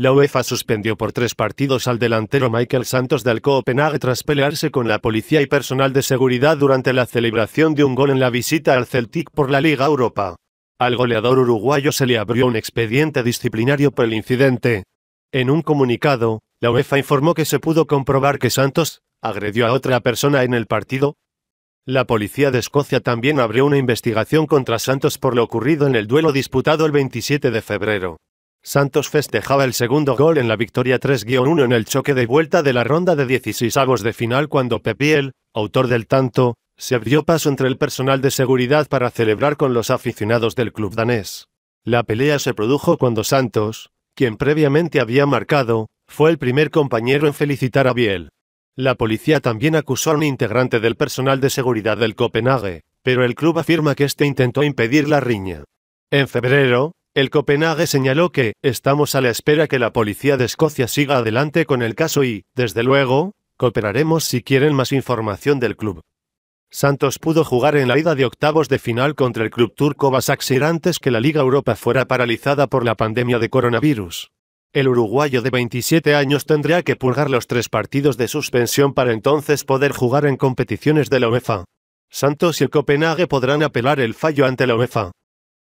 La UEFA suspendió por tres partidos al delantero Michael Santos del Copenhague tras pelearse con la policía y personal de seguridad durante la celebración de un gol en la visita al Celtic por la Liga Europa. Al goleador uruguayo se le abrió un expediente disciplinario por el incidente. En un comunicado, la UEFA informó que se pudo comprobar que Santos agredió a otra persona en el partido. La policía de Escocia también abrió una investigación contra Santos por lo ocurrido en el duelo disputado el 27 de febrero. Santos festejaba el segundo gol en la victoria 3-1 en el choque de vuelta de la ronda de 16 avos de final cuando Pepiel, autor del tanto, se abrió paso entre el personal de seguridad para celebrar con los aficionados del club danés. La pelea se produjo cuando Santos, quien previamente había marcado, fue el primer compañero en felicitar a Biel. La policía también acusó a un integrante del personal de seguridad del Copenhague, pero el club afirma que este intentó impedir la riña. En febrero, el Copenhague señaló que, estamos a la espera que la policía de Escocia siga adelante con el caso y, desde luego, cooperaremos si quieren más información del club. Santos pudo jugar en la ida de octavos de final contra el club turco Basaksehir antes que la Liga Europa fuera paralizada por la pandemia de coronavirus. El uruguayo de 27 años tendrá que pulgar los tres partidos de suspensión para entonces poder jugar en competiciones de la UEFA. Santos y el Copenhague podrán apelar el fallo ante la UEFA.